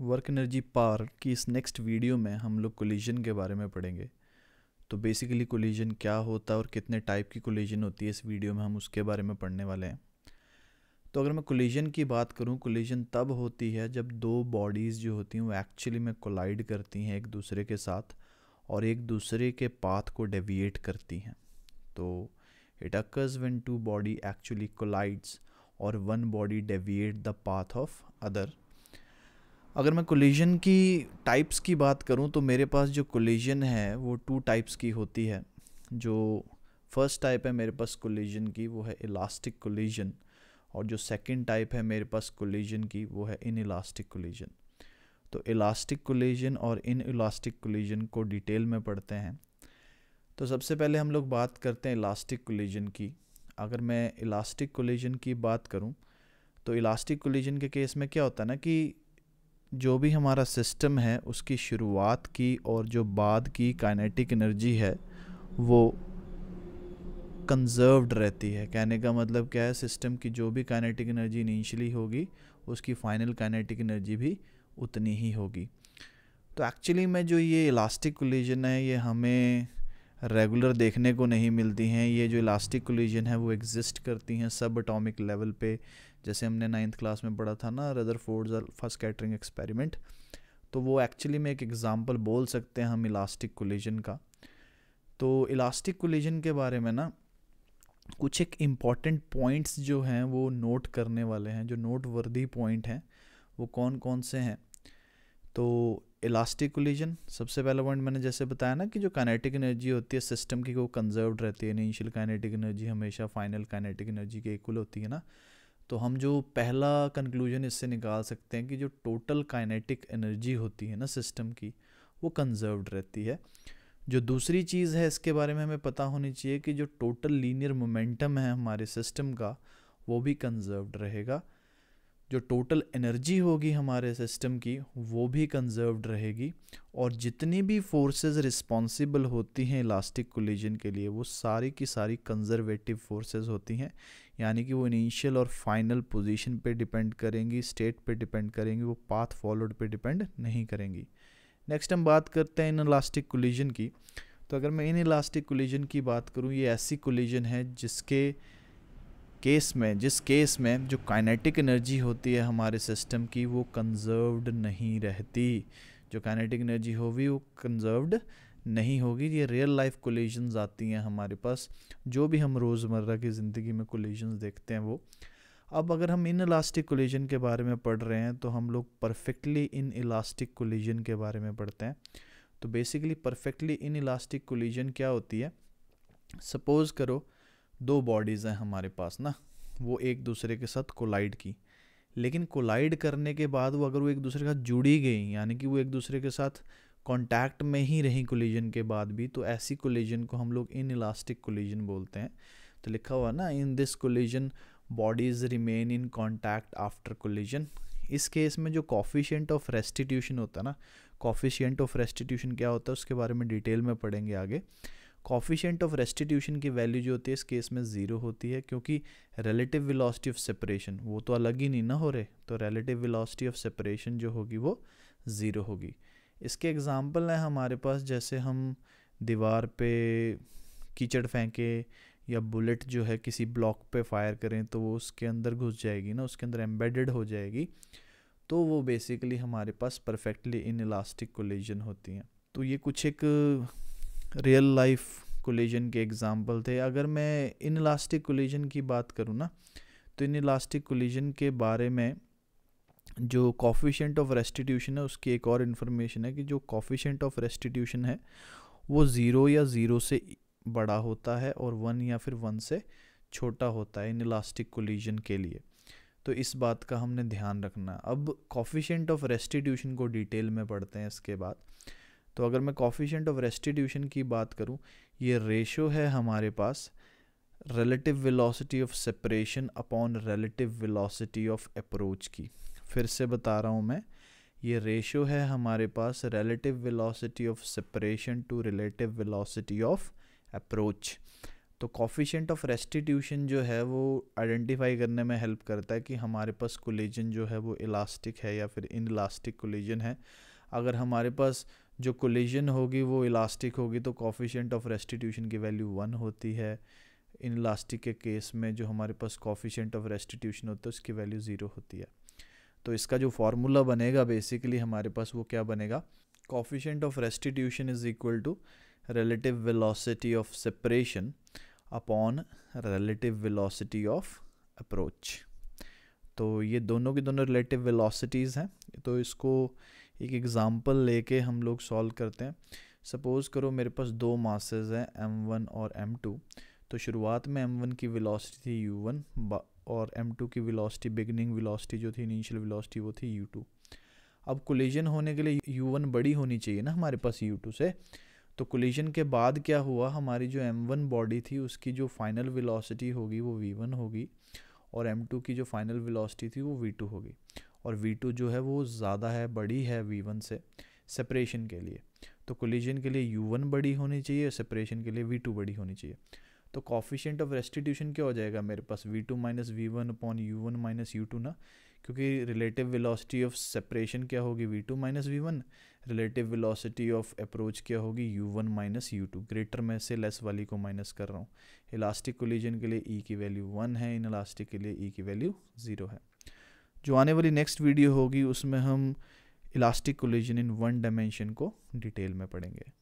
work energy पार की इस next video में हम लोग कोलिजन के बारे में पढ़ेंगे तो बेसिकली कोलिजन क्या होता है और कितने टाइप की कोलिजन होती है इस वीडियो में हम उसके बारे में पढ़ने वाले हैं तो अगर मैं कोलिजन की बात करूं कोलिजन तब होती है जब दो बॉडीज़ जो होती हैं वो एक्चुअली में कोलाइड करती हैं एक दूसरे के साथ और एक दूसरे के पाथ को डेविएट करती हैं तो it occurs one two body actually collides और one body deviate the path of other अगर मैं कोलिजन की टाइप्स की बात करूं तो मेरे पास जो कोलिजन है वो टू टाइप्स की होती है जो फर्स्ट टाइप है मेरे पास कोलिजन की वो है इलास्टिक कोलिजन और जो सेकंड टाइप है मेरे पास कोलिजन की वो है इन इलास्टिक कोलिजन तो इलास्टिक कोलिजन और इन इलास्टिक कोलिजन को डिटेल में पढ़ते हैं तो सबसे पहले हम लोग बात करते हैं इलास्टिक कोलिजन की अगर मैं इलास्टिक कोलिजन की बात करूं तो इलास्टिक कोलिजन के केस में क्या होता है ना कि जो भी हमारा सिस्टम है उसकी शुरुआत की और जो बाद की काइनेटिक एनर्जी है वो कंजर्व्ड रहती है कहने का मतलब क्या है सिस्टम की जो भी काइनेटिक एनर्जी इनिशियली होगी उसकी फाइनल काइनेटिक एनर्जी भी उतनी ही होगी तो एक्चुअली में जो ये इलास्टिक कोलिजन है ये हमें रेगुलर देखने को नहीं मिलती हैं ये जो इलास्टिक कोलिजन है वो एग्जिस्ट करती हैं सब अटोमिक लेवल पे जैसे हमने नाइन्थ क्लास में पढ़ा था ना Rutherford's first scattering experiment तो वो एक्चुअली में एक एग्ज़ाम्पल बोल सकते हैं हम इलास्टिक कोलिजन का तो इलास्टिक कोलिजन के बारे में ना कुछ एक इम्पॉर्टेंट पॉइंट्स जो हैं वो नोट करने वाले हैं जो नोट वर्दी पॉइंट हैं वो कौन कौन से हैं तो इलास्टिक कोलिजन सबसे पहला पॉइंट मैंने जैसे बताया ना कि जो काइनेटिक एनर्जी होती है सिस्टम की वो कंजर्व्ड रहती है इनिशियल काइनेटिक एनर्जी हमेशा फाइनल काइनेटिक एनर्जी के इक्वल होती है ना तो हम जो पहला कंक्लूजन इससे निकाल सकते हैं कि जो टोटल काइनेटिक एनर्जी होती है ना सिस्टम की वो कंजर्व्ड रहती है जो दूसरी चीज़ है इसके बारे में हमें पता होनी चाहिए कि जो टोटल लीनियर मोमेंटम है हमारे सिस्टम का वो भी कंजर्व्ड रहेगा जो टोटल एनर्जी होगी हमारे सिस्टम की वो भी कंजर्व्ड रहेगी और जितनी भी फोर्सेस रिस्पॉन्सिबल होती हैं इलास्टिक कोलिजन के लिए वो सारी की सारी कंजर्वेटिव फोर्सेस होती हैं यानी कि वो इनिशियल और फाइनल पोजीशन पे डिपेंड करेंगी स्टेट पे डिपेंड करेंगी वो पाथ फॉलोड पे डिपेंड नहीं करेंगी नेक्स्ट हम बात करते हैं इन इलास्टिक कोलिजन की तो अगर मैं इन इलास्टिक कोलिजन की बात करूँ ये ऐसी कोलिजन है जिसके केस में जिस केस में जो काइनेटिक एनर्जी होती है हमारे सिस्टम की वो कंजर्व्ड नहीं रहती जो काइनेटिक एनर्जी होगी वो कंजर्व्ड नहीं होगी ये रियल लाइफ कोलेजन्स आती हैं हमारे पास जो भी हम रोज़मर्रा की ज़िंदगी में कोलेजन्स देखते हैं वो अब अगर हम इन इलास्टिक कोलिजन के बारे में पढ़ रहे हैं तो हम लोग परफेक्टली इन इलास्टिक कोलिजन के बारे में पढ़ते हैं तो basically perfectly inelastic collision क्या होती है सपोज़ करो दो बॉडीज़ हैं हमारे पास ना वो एक दूसरे के साथ कोलाइड की लेकिन कोलाइड करने के बाद वो अगर वो एक दूसरे के साथ जुड़ी गई यानी कि वो एक दूसरे के साथ कॉन्टैक्ट में ही रही कोलिजन के बाद भी तो ऐसी कोलिजन को हम लोग इन इलास्टिक कोलिजन बोलते हैं तो लिखा हुआ ना in this collision bodies remain in contact after collision इस केस में जो कॉफिशेंट ऑफ रेस्टिट्यूशन होता है ना कॉफिशियंट ऑफ रेस्टिट्यूशन क्या होता है उसके बारे में डिटेल में पढ़ेंगे आगे कॉफिशेंट ऑफ रेस्टिट्यूशन की वैल्यू जो होती है इस केस में ज़ीरो होती है क्योंकि रिलेटिव विलॉसिटी ऑफ सेपरेशन वो तो अलग ही नहीं ना हो रहे तो रिलेटिव विलॉसिटी ऑफ सेपरेशन जो होगी वो ज़ीरो होगी इसके एग्जाम्पल हैं हमारे पास जैसे हम दीवार पे कीचड़ फेंके या बुलेट जो है किसी ब्लॉक पे फायर करें तो वो उसके अंदर घुस जाएगी ना उसके अंदर एम्बेडेड हो जाएगी तो वो बेसिकली हमारे पास परफेक्टली इन इलास्टिक कोलिजन होती हैं तो ये कुछ एक रियल लाइफ कोलिजन के एग्जांपल थे अगर मैं इन इलास्टिक कोलिजन की बात करूँ ना तो इन इलास्टिक कोलिजन के बारे में जो कॉफिशेंट ऑफ रेस्टिट्यूशन है उसकी एक और इन्फॉर्मेशन है कि जो कॉफिशेंट ऑफ रेस्टिट्यूशन है वो ज़ीरो या ज़ीरो से बड़ा होता है और वन या फिर वन से छोटा होता है इन इलास्टिक कोलिजन के लिए तो इस बात का हमने ध्यान रखना अब कॉफिशेंट ऑफ रेस्टिट्यूशन को डिटेल में पढ़ते हैं इसके बाद तो अगर मैं कॉफिशेंट ऑफ रेस्टिट्यूशन की बात करूँ ये रेशो है हमारे पास relative velocity of separation upon relative velocity of approach की फिर से बता रहा हूँ मैं ये रेशो है हमारे पास relative velocity of separation to relative velocity of approach तो कॉफिशेंट ऑफ रेस्टिट्यूशन जो है वो आइडेंटिफाई करने में हेल्प करता है कि हमारे पास कोलिजन जो है वो इलास्टिक है या फिर इन इलास्टिक कोलिजन है अगर हमारे पास जो कोलिजन होगी वो इलास्टिक होगी तो कॉफिशेंट ऑफ रेस्टिट्यूशन की वैल्यू वन होती है इन इलास्टिक के केस में जो हमारे पास कॉफिशेंट ऑफ रेस्टिट्यूशन होता है उसकी वैल्यू ज़ीरो होती है तो इसका जो फार्मूला बनेगा बेसिकली हमारे पास वो क्या बनेगा coefficient of restitution is equal to relative velocity of separation upon relative velocity of approach तो ये दोनों की दोनों रिलेटिव विलोसिटीज़ हैं तो इसको एक एग्ज़ाम्पल लेके हम लोग सॉल्व करते हैं सपोज़ करो मेरे पास दो मासेज हैं एम वन और एम टू तो शुरुआत में एम वन की वेलोसिटी थी यू वन और एम टू की वेलोसिटी बिगनिंग वेलोसिटी जो थी इनिशियल वेलोसिटी वो थी यू टू अब कोलिजन होने के लिए यू वन बड़ी होनी चाहिए ना हमारे पास यू टू से तो कोलिजन के बाद क्या हुआ हमारी जो एम वन बॉडी थी उसकी जो फाइनल विलासिटी होगी वो वी वन होगी और एम टू की जो फाइनल विलासिटी थी वो वी टू होगी और V2 जो है वो ज़्यादा है बड़ी है V1 से सेपरेशन के लिए तो कोलिजन के लिए U1 बड़ी होनी चाहिए सेपरेशन के लिए V2 बड़ी होनी चाहिए तो कॉफिशेंट ऑफ रेस्टिट्यूशन क्या हो जाएगा मेरे पास V two minus V one upon U one minus U two ना क्योंकि रिलेटिव विलासिटी ऑफ सेपरेशन क्या होगी V two minus V one relative velocity of approach क्या होगी U one minus U two greater में से लेस वाली को माइनस कर रहा हूँ इलास्टिक कोलिजन के लिए ई e की वैल्यू वन है इन इलास्टिक के लिए ई e की वैल्यू ज़ीरो है जो आने वाली नेक्स्ट वीडियो होगी उसमें हम elastic collision in one dimension को डिटेल में पढ़ेंगे